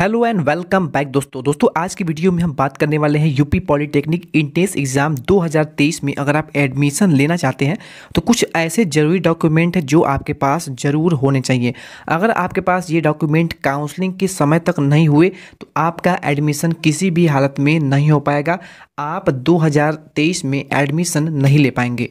hello and welcome back दोस्तों दोस्तों आज की वीडियो में हम बात करने वाले हैं यूपी पॉलिटेक्निक इंटेंस एग्ज़ाम 2023 में अगर आप एडमिशन लेना चाहते हैं तो कुछ ऐसे ज़रूरी डॉक्यूमेंट हैं जो आपके पास ज़रूर होने चाहिए अगर आपके पास ये डॉक्यूमेंट काउंसलिंग के समय तक नहीं हुए तो आपका एडमिशन किसी भी हालत में नहीं हो पाएगा आप दो में एडमिशन नहीं ले पाएंगे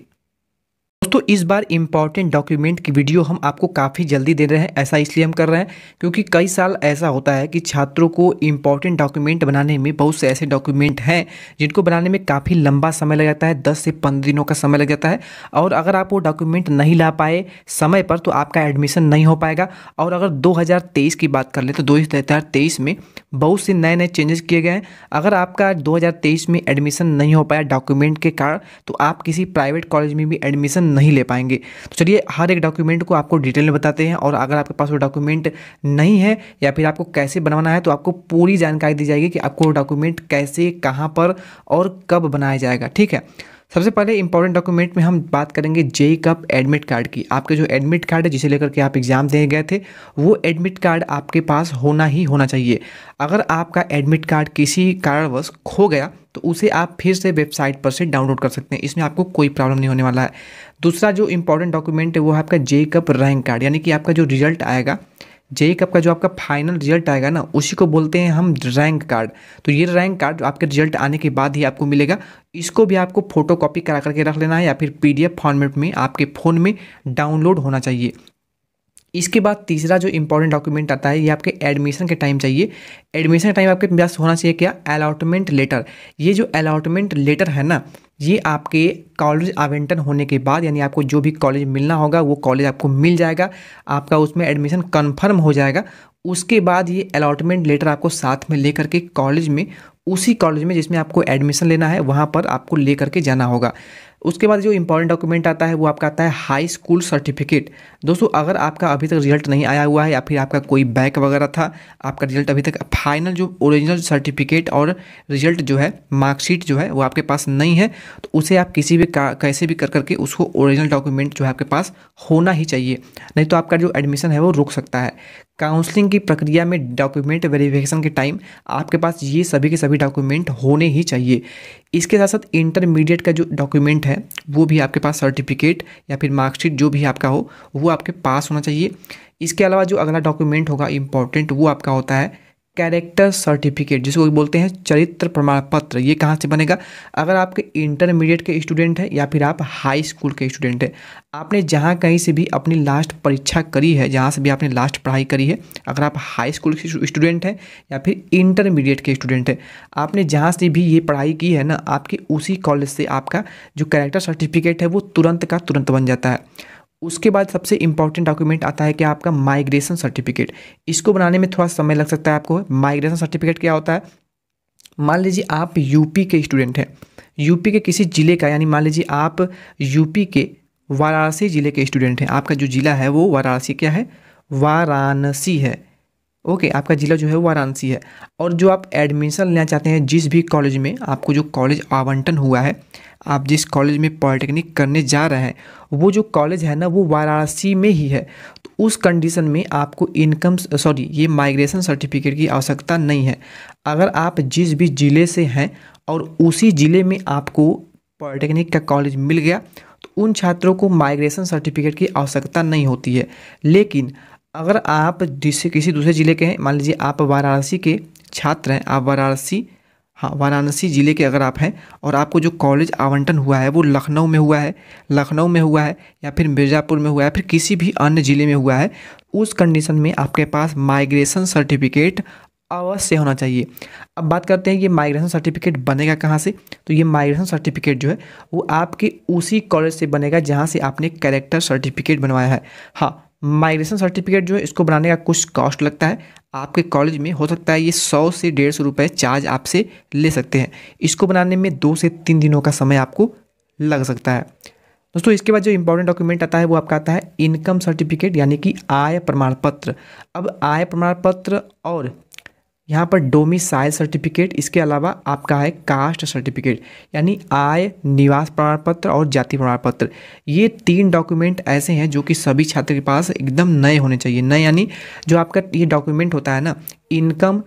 दोस्तों इस बार इम्पॉर्टेंट डॉक्यूमेंट की वीडियो हम आपको काफ़ी जल्दी दे रहे हैं ऐसा इसलिए हम कर रहे हैं क्योंकि कई साल ऐसा होता है कि छात्रों को इम्पॉर्टेंट डॉक्यूमेंट बनाने में बहुत से ऐसे डॉक्यूमेंट हैं जिनको बनाने में काफ़ी लंबा समय लग जाता है दस से पंद्रह दिनों का समय लग जाता है और अगर आप वो डॉक्यूमेंट नहीं ला पाए समय पर तो आपका एडमिशन नहीं हो पाएगा और अगर दो की बात कर ले तो दो में बहुत से नए नए चेंजेस किए गए हैं अगर आपका दो में एडमिशन नहीं हो पाया डॉक्यूमेंट के कारण तो आप किसी प्राइवेट कॉलेज में भी एडमिशन नहीं ले पाएंगे तो चलिए हर एक डॉक्यूमेंट को आपको डिटेल में बताते हैं और अगर आपके पास वो डॉक्यूमेंट नहीं है या फिर आपको कैसे बनवाना है तो आपको पूरी जानकारी दी जाएगी कि आपको डॉक्यूमेंट कैसे कहाँ पर और कब बनाया जाएगा ठीक है सबसे पहले इंपॉर्टेंट डॉक्यूमेंट में हम बात करेंगे जेई कप एडमिट कार्ड की आपके जो एडमिट कार्ड है जिसे लेकर के आप एग्ज़ाम देने गए थे वो एडमिट कार्ड आपके पास होना ही होना चाहिए अगर आपका एडमिट कार्ड किसी कारणवश खो गया तो उसे आप फिर से वेबसाइट पर से डाउनलोड कर सकते हैं इसमें आपको कोई प्रॉब्लम नहीं होने वाला है दूसरा जो इंपॉर्टेंट डॉक्यूमेंट है वो है आपका जे कप रैंक कार्ड यानी कि आपका जो रिजल्ट आएगा जेई कप का जो आपका फाइनल रिजल्ट आएगा ना उसी को बोलते हैं हम रैंक कार्ड तो ये रैंक कार्ड आपके रिजल्ट आने के बाद ही आपको मिलेगा इसको भी आपको फोटो कॉपी करा करके रख लेना है या फिर पीडीएफ फॉर्मेट में आपके फ़ोन में डाउनलोड होना चाहिए इसके बाद तीसरा जो इंपॉर्टेंट डॉक्यूमेंट आता है ये आपके एडमिशन के टाइम चाहिए एडमिशन के टाइम आपके पास होना चाहिए क्या अलाटमेंट लेटर ये जो अलाटमेंट लेटर है ना ये आपके कॉलेज आवेंटन होने के बाद यानी आपको जो भी कॉलेज मिलना होगा वो कॉलेज आपको मिल जाएगा आपका उसमें एडमिशन कन्फर्म हो जाएगा उसके बाद ये अलाटमेंट लेटर आपको साथ में लेकर के कॉलेज में उसी कॉलेज में जिसमें आपको एडमिशन लेना है वहाँ पर आपको ले करके जाना होगा उसके बाद जो इंपॉर्टेंट डॉक्यूमेंट आता है वो आपका आता है हाई स्कूल सर्टिफिकेट दोस्तों अगर आपका अभी तक रिजल्ट नहीं आया हुआ है या फिर आपका कोई बैक वगैरह था आपका रिजल्ट अभी तक फाइनल जो ओरिजिनल सर्टिफिकेट और रिजल्ट जो है मार्कशीट जो है वो आपके पास नहीं है तो उसे आप किसी भी कैसे भी कर करके उसको ओरिजिनल डॉक्यूमेंट जो है आपके पास होना ही चाहिए नहीं तो आपका जो एडमिशन है वो रुक सकता है काउंसलिंग की प्रक्रिया में डॉक्यूमेंट वेरिफिकेशन के टाइम आपके पास ये सभी के सभी डॉक्यूमेंट होने ही चाहिए इसके साथ साथ इंटरमीडिएट का जो डॉक्यूमेंट है वो भी आपके पास सर्टिफिकेट या फिर मार्कशीट जो भी आपका हो वो आपके पास होना चाहिए इसके अलावा जो अगला डॉक्यूमेंट होगा इम्पॉर्टेंट वो आपका होता है कैरेक्टर सर्टिफिकेट जिसको बोलते हैं चरित्र प्रमाण पत्र ये कहाँ से बनेगा अगर आपके इंटरमीडिएट के स्टूडेंट हैं या फिर आप हाई स्कूल के स्टूडेंट हैं आपने जहाँ कहीं से भी अपनी लास्ट परीक्षा करी है जहाँ से भी आपने लास्ट पढ़ाई करी है अगर आप हाई स्कूल के स्टूडेंट हैं या फिर इंटरमीडिएट के स्टूडेंट हैं आपने जहाँ से भी ये पढ़ाई की है ना आपके उसी कॉलेज से आपका जो कैरेक्टर सर्टिफिकेट है वो तुरंत का तुरंत बन जाता है उसके बाद सबसे इंपॉर्टेंट डॉक्यूमेंट आता है कि आपका माइग्रेशन सर्टिफिकेट इसको बनाने में थोड़ा समय लग सकता है आपको माइग्रेशन सर्टिफिकेट क्या होता है मान लीजिए आप यूपी के स्टूडेंट हैं यूपी के किसी ज़िले का यानी मान लीजिए आप यूपी के वाराणसी ज़िले के स्टूडेंट हैं आपका जो ज़िला है वो वाराणसी क्या है वाराणसी है ओके okay, आपका ज़िला जो है वाराणसी है और जो आप एडमिशन लेना चाहते हैं जिस भी कॉलेज में आपको जो कॉलेज आवंटन हुआ है आप जिस कॉलेज में पॉलिटेक्निक करने जा रहे हैं वो जो कॉलेज है ना वो वाराणसी में ही है तो उस कंडीशन में आपको इनकम सॉरी ये माइग्रेशन सर्टिफिकेट की आवश्यकता नहीं है अगर आप जिस भी ज़िले से हैं और उसी ज़िले में आपको पॉलिटेक्निक का कॉलेज मिल गया तो उन छात्रों को माइग्रेशन सर्टिफिकेट की आवश्यकता नहीं होती है लेकिन अगर आप जिससे किसी दूसरे ज़िले के हैं मान लीजिए आप वाराणसी के छात्र हैं आप वाराणसी हाँ वाराणसी ज़िले के अगर आप हैं और आपको जो कॉलेज आवंटन हुआ है वो लखनऊ में हुआ है लखनऊ में हुआ है या फिर मिर्ज़ापुर में हुआ है फिर किसी भी अन्य ज़िले में हुआ है उस कंडीशन में आपके पास माइग्रेशन सर्टिफिकेट अवश्य होना चाहिए अब बात करते हैं कि माइग्रेशन सर्टिफिकेट बनेगा कहाँ से तो ये माइग्रेशन सर्टिफिकेट जो है वो आपके उसी कॉलेज से बनेगा जहाँ से आपने करेक्टर सर्टिफिकेट बनवाया है हाँ माइग्रेशन सर्टिफिकेट जो है इसको बनाने का कुछ कॉस्ट लगता है आपके कॉलेज में हो सकता है ये सौ से डेढ़ सौ रुपये चार्ज आपसे ले सकते हैं इसको बनाने में दो से तीन दिनों का समय आपको लग सकता है दोस्तों इसके बाद जो इंपॉर्टेंट डॉक्यूमेंट आता है वो आपका आता है इनकम सर्टिफिकेट यानी कि आय प्रमाण पत्र अब आय प्रमाण पत्र और यहाँ पर डोमिसाइल सर्टिफिकेट इसके अलावा आपका है कास्ट सर्टिफिकेट यानी आय निवास प्रमाण पत्र और जाति प्रमाण पत्र ये तीन डॉक्यूमेंट ऐसे हैं जो कि सभी छात्र के पास एकदम नए होने चाहिए नए यानी जो आपका ये डॉक्यूमेंट होता है ना इनकम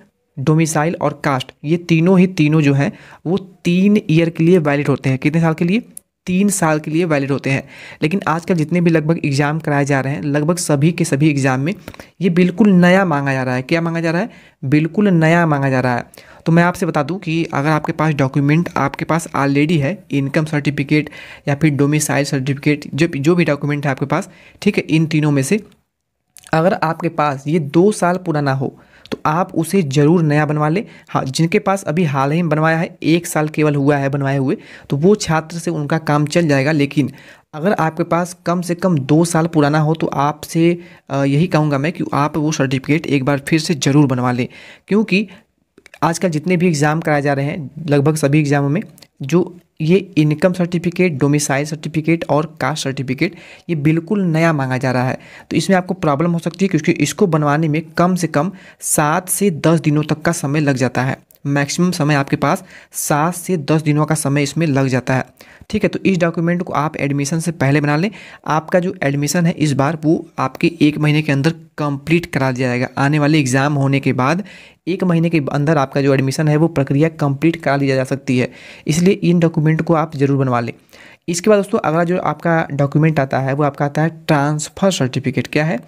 डोमिसाइल और कास्ट ये तीनों ही तीनों जो हैं वो तीन ईयर के लिए वैलिड होते हैं कितने साल के लिए तीन साल के लिए वैलिड होते हैं लेकिन आजकल जितने भी लगभग एग्ज़ाम कराए जा रहे हैं लगभग सभी के सभी एग्ज़ाम में ये बिल्कुल नया मांगा जा रहा है क्या मांगा जा रहा है बिल्कुल नया मांगा जा रहा है तो मैं आपसे बता दूं कि अगर आपके पास डॉक्यूमेंट आपके पास ऑलरेडी है इनकम सर्टिफिकेट या फिर डोमिसाइल सर्टिफिकेट जो जो भी डॉक्यूमेंट है आपके पास ठीक है इन तीनों में से अगर आपके पास ये दो साल पुराना हो तो आप उसे ज़रूर नया बनवा लें हाँ जिनके पास अभी हाल ही में बनवाया है एक साल केवल हुआ है बनवाए हुए तो वो छात्र से उनका काम चल जाएगा लेकिन अगर आपके पास कम से कम दो साल पुराना हो तो आपसे यही कहूँगा मैं कि आप वो सर्टिफिकेट एक बार फिर से ज़रूर बनवा लें क्योंकि आजकल जितने भी एग्ज़ाम कराए जा रहे हैं लगभग सभी एग्ज़ामों में जो ये इनकम सर्टिफिकेट डोमिसाइल सर्टिफिकेट और कास्ट सर्टिफिकेट ये बिल्कुल नया मांगा जा रहा है तो इसमें आपको प्रॉब्लम हो सकती है क्योंकि इसको बनवाने में कम से कम सात से दस दिनों तक का समय लग जाता है मैक्सिमम समय आपके पास सात से दस दिनों का समय इसमें लग जाता है ठीक है तो इस डॉक्यूमेंट को आप एडमिशन से पहले बना लें आपका जो एडमिशन है इस बार वो आपके एक महीने के अंदर कंप्लीट करा दिया जाएगा आने वाले एग्ज़ाम होने के बाद एक महीने के अंदर आपका जो एडमिशन है वो प्रक्रिया कंप्लीट करा लिया जा सकती है इसलिए इन डॉक्यूमेंट को आप ज़रूर बनवा लें इसके बाद दोस्तों अगला जो आपका डॉक्यूमेंट आता है वो आपका आता है ट्रांसफ़र सर्टिफिकेट क्या है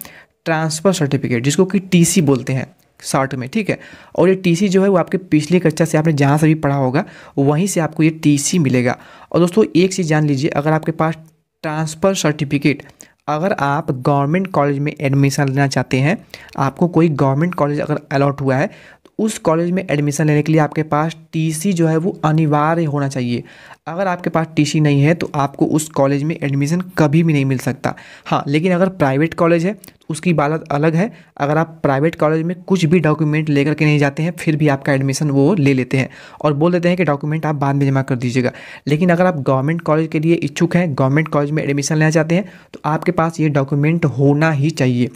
ट्रांसफ़र सर्टिफिकेट जिसको कि टीसी बोलते हैं साठ में ठीक है और ये टीसी जो है वो आपके पिछली कक्षा से आपने जहाँ से भी पढ़ा होगा वहीं से आपको ये टीसी मिलेगा और दोस्तों एक चीज़ जान लीजिए अगर आपके पास ट्रांसफ़र सर्टिफिकेट अगर आप गवर्नमेंट कॉलेज में एडमिशन लेना चाहते हैं आपको कोई गवर्नमेंट कॉलेज अगर अलॉट हुआ है तो उस कॉलेज में एडमिशन लेने के लिए आपके पास टी जो है वो अनिवार्य होना चाहिए अगर आपके पास टीसी नहीं है तो आपको उस कॉलेज में एडमिशन कभी भी नहीं मिल सकता हाँ लेकिन अगर प्राइवेट कॉलेज है तो उसकी बात अलग है अगर आप प्राइवेट कॉलेज में कुछ भी डॉक्यूमेंट लेकर के नहीं जाते हैं फिर भी आपका एडमिशन वो ले लेते हैं और बोल देते हैं कि डॉक्यूमेंट आप बाद में जमा कर दीजिएगा लेकिन अगर आप गवर्नमेंट कॉलेज के लिए इच्छुक हैं गवर्नमेंट कॉलेज में एडमिशन लेना चाहते हैं तो आपके पास ये डॉक्यूमेंट होना ही चाहिए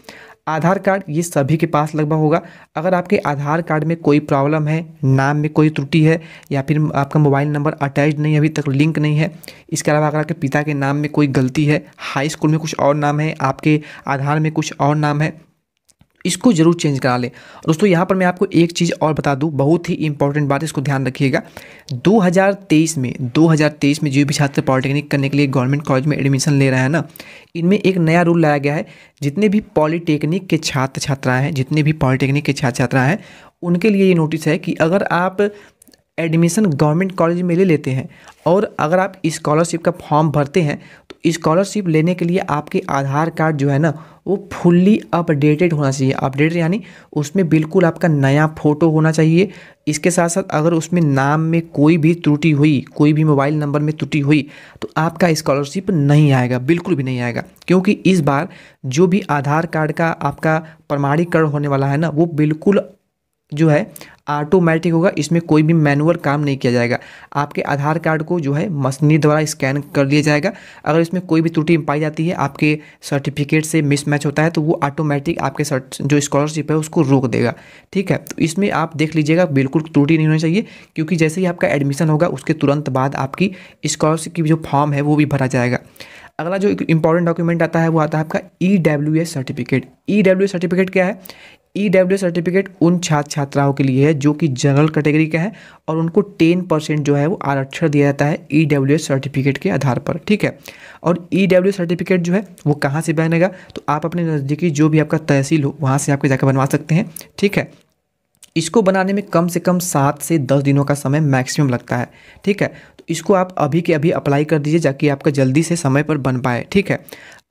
आधार कार्ड ये सभी के पास लगभग होगा अगर आपके आधार कार्ड में कोई प्रॉब्लम है नाम में कोई त्रुटि है या फिर आपका मोबाइल नंबर अटैच नहीं अभी तक लिंक नहीं है इसके अलावा अगर आपके पिता के नाम में कोई गलती है हाई स्कूल में कुछ और नाम है आपके आधार में कुछ और नाम है इसको जरूर चेंज करा लें दोस्तों यहाँ पर मैं आपको एक चीज़ और बता दूँ बहुत ही इंपॉर्टेंट बात है इसको ध्यान रखिएगा 2023 में 2023 में जो भी छात्र पॉलिटेक्निक करने के लिए गवर्नमेंट कॉलेज में एडमिशन ले रहे हैं ना इनमें एक नया रूल लाया गया है जितने भी पॉलिटेक्निक के छात्र छात्राएँ हैं जितने भी पॉलिटेक्निक के छात्र छात्राएँ हैं उनके लिए ये नोटिस है कि अगर आप एडमिशन गवर्नमेंट कॉलेज में ले लेते हैं और अगर आप इस्कॉलरशिप का फॉर्म भरते हैं तो स्कॉलरशिप लेने के लिए आपके आधार कार्ड जो है ना वो फुल्ली अपडेटेड होना चाहिए अपडेटेड यानी उसमें बिल्कुल आपका नया फ़ोटो होना चाहिए इसके साथ साथ अगर उसमें नाम में कोई भी त्रुटि हुई कोई भी मोबाइल नंबर में त्रुटि हुई तो आपका स्कॉलरशिप नहीं आएगा बिल्कुल भी नहीं आएगा क्योंकि इस बार जो भी आधार कार्ड का आपका प्रमाणीकरण होने वाला है ना वो बिल्कुल जो है ऑटोमेटिक होगा इसमें कोई भी मैनुअल काम नहीं किया जाएगा आपके आधार कार्ड को जो है मशीनी द्वारा स्कैन कर लिया जाएगा अगर इसमें कोई भी त्रुटि पाई जाती है आपके सर्टिफिकेट से मिसमैच होता है तो वो ऑटोमेटिक आपके जो स्कॉलरशिप है उसको रोक देगा ठीक है तो इसमें आप देख लीजिएगा बिल्कुल त्रुटि नहीं होनी चाहिए क्योंकि जैसे ही आपका एडमिशन होगा उसके तुरंत बाद आपकी स्कॉलरशिप की जो फॉर्म है वो भी भरा जाएगा अगला जो इंपॉर्टेंट डॉक्यूमेंट आता है वो आता है आपका E W S certificate E W S certificate क्या है ईडब्ल्यू e सर्टिफिकेट उन छात्र छात्राओं के लिए है जो कि जनरल कैटेगरी का है और उनको टेन परसेंट जो है वो आरक्षण दिया जाता है एस e सर्टिफिकेट के आधार पर ठीक है और डब्ल्यू e सर्टिफिकेट जो है वो कहाँ से बनेगा तो आप अपने नज़दीकी जो भी आपका तहसील हो वहाँ से आपके जाकर बनवा सकते हैं ठीक है इसको बनाने में कम से कम सात से दस दिनों का समय मैक्सिमम लगता है ठीक है इसको आप अभी के अभी अप्लाई कर दीजिए ताकि आपका जल्दी से समय पर बन पाए ठीक है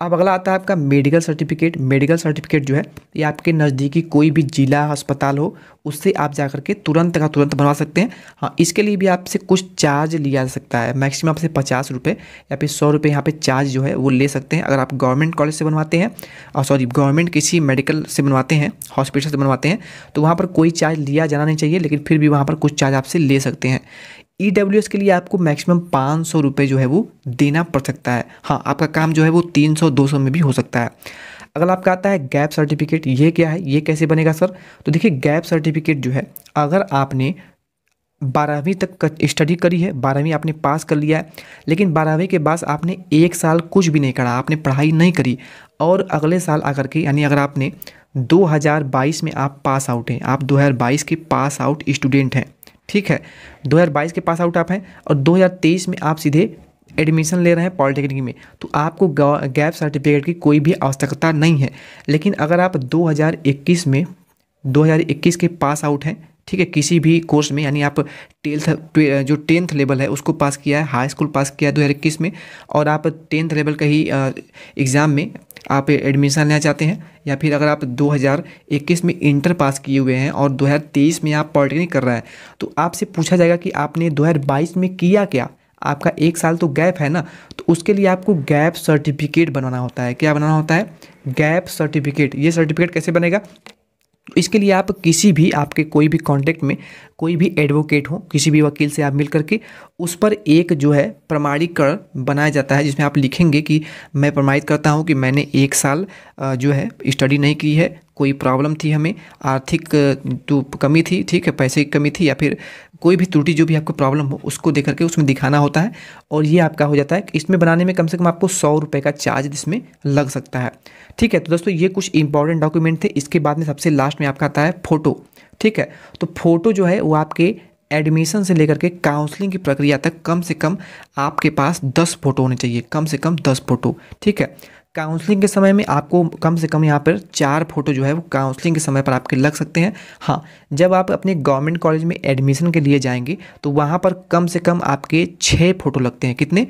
अब अगला आता है आपका मेडिकल सर्टिफिकेट मेडिकल सर्टिफिकेट जो है ये आपके नज़दीकी कोई भी ज़िला अस्पताल हो उससे आप जा करके तुरंत का तुरंत बनवा सकते हैं हाँ इसके लिए भी आपसे कुछ चार्ज लिया जा सकता है मैक्सिमम आपसे पचास रुपये या फिर सौ रुपये यहाँ पर चार्ज जो है वो ले सकते हैं अगर आप गवर्नमेंट कॉलेज से बनवाते हैं और सॉरी गवर्नमेंट किसी मेडिकल से बनवाते हैं हॉस्पिटल से बनवाते हैं तो वहाँ पर कोई चार्ज लिया जाना नहीं चाहिए लेकिन फिर भी वहाँ पर कुछ चार्ज आपसे ले सकते हैं ई e के लिए आपको मैक्सिमम पाँच सौ रुपये जो है वो देना पड़ सकता है हाँ आपका काम जो है वो तीन सौ दो सौ में भी हो सकता है अगला आपका आता है गैप सर्टिफिकेट ये क्या है ये कैसे बनेगा सर तो देखिए गैप सर्टिफिकेट जो है अगर आपने बारहवीं तक स्टडी करी है बारहवीं आपने पास कर लिया है लेकिन बारहवीं के बाद आपने एक साल कुछ भी नहीं करा आपने पढ़ाई नहीं करी और अगले साल आकर के यानी अगर आपने 2022 में आप पास आउट हैं आप 2022 के पास आउट स्टूडेंट हैं ठीक है 2022 के पास आउट आप हैं और 2023 में आप सीधे एडमिशन ले रहे हैं पॉलिटेक्निक में तो आपको गैप सर्टिफिकेट की कोई भी आवश्यकता नहीं है लेकिन अगर आप 2021 में 2021 के पास आउट हैं ठीक है किसी भी कोर्स में यानी आप टेल्थ जो टेंथ लेवल है उसको पास किया है हाई स्कूल पास किया है दो में और आप टेंथ लेवल का ही एग्ज़ाम में आप एडमिशन लेना चाहते हैं या फिर अगर आप 2021 में इंटर पास किए हुए हैं और 2023 में आप पॉलिटेक्निक कर रहे हैं तो आपसे पूछा जाएगा कि आपने 2022 में किया क्या आपका एक साल तो गैप है ना तो उसके लिए आपको गैप सर्टिफिकेट बनाना होता है क्या बनाना होता है गैप सर्टिफिकेट ये सर्टिफिकेट कैसे बनेगा इसके लिए आप किसी भी आपके कोई भी कांटेक्ट में कोई भी एडवोकेट हो किसी भी वकील से आप मिल करके उस पर एक जो है प्रमाणीकरण बनाया जाता है जिसमें आप लिखेंगे कि मैं प्रमाणित करता हूँ कि मैंने एक साल जो है स्टडी नहीं की है कोई प्रॉब्लम थी हमें आर्थिक जो कमी थी ठीक है पैसे की कमी थी या फिर कोई भी त्रुटि जो भी आपको प्रॉब्लम हो उसको देख करके उसमें दिखाना होता है और ये आपका हो जाता है इसमें बनाने में कम से कम आपको सौ रुपये का चार्ज इसमें लग सकता है ठीक है तो दोस्तों ये कुछ इंपॉर्टेंट डॉक्यूमेंट थे इसके बाद में सबसे लास्ट में आपका आता है फ़ोटो ठीक है तो फ़ोटो जो है वो आपके एडमिशन से लेकर के काउंसलिंग की प्रक्रिया तक कम से कम आपके पास दस फ़ोटो होने चाहिए कम से कम दस फ़ोटो ठीक है काउंसलिंग के समय में आपको कम से कम यहाँ पर चार फोटो जो है वो काउंसलिंग के समय पर आपके लग सकते हैं हाँ जब आप अपने गवर्नमेंट कॉलेज में एडमिशन के लिए जाएंगे तो वहाँ पर कम से कम आपके छः फोटो लगते हैं कितने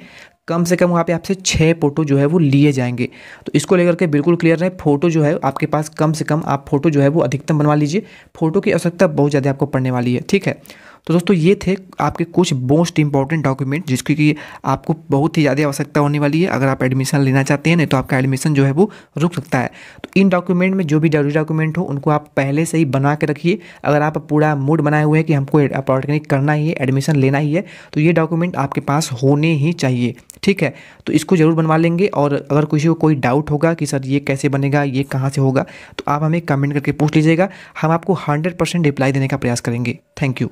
कम से कम वहाँ पे आपसे छः फ़ोटो जो है वो लिए जाएंगे तो इसको लेकर के बिल्कुल क्लियर रहे फ़ोटो जो है आपके पास कम से कम आप फ़ोटो जो है वो अधिकतम बनवा लीजिए फ़ोटो की आवश्यकता बहुत ज़्यादा आपको पड़ने वाली है ठीक है तो दोस्तों ये थे आपके कुछ मोस्ट इंपॉर्टेंट डॉक्यूमेंट जिसकी कि आपको बहुत ही ज़्यादा आवश्यकता होने वाली है अगर आप एडमिशन लेना चाहते हैं नहीं तो आपका एडमिशन जो है वो रुक सकता है तो इन डॉक्यूमेंट में जो भी जरूरी डॉक्यूमेंट हो उनको आप पहले से ही बना के रखिए अगर आप पूरा मूड बनाए हुए हैं कि हमको पॉलिटेक्निक करना ही है एडमिशन लेना ही है तो ये डॉक्यूमेंट आपके पास होने ही चाहिए ठीक है तो इसको ज़रूर बनवा लेंगे और अगर किसी को कोई डाउट होगा कि सर ये कैसे बनेगा ये कहाँ से होगा तो आप हमें कमेंट करके पूछ लीजिएगा हम आपको हंड्रेड परसेंट रिप्लाई देने का प्रयास करेंगे थैंक यू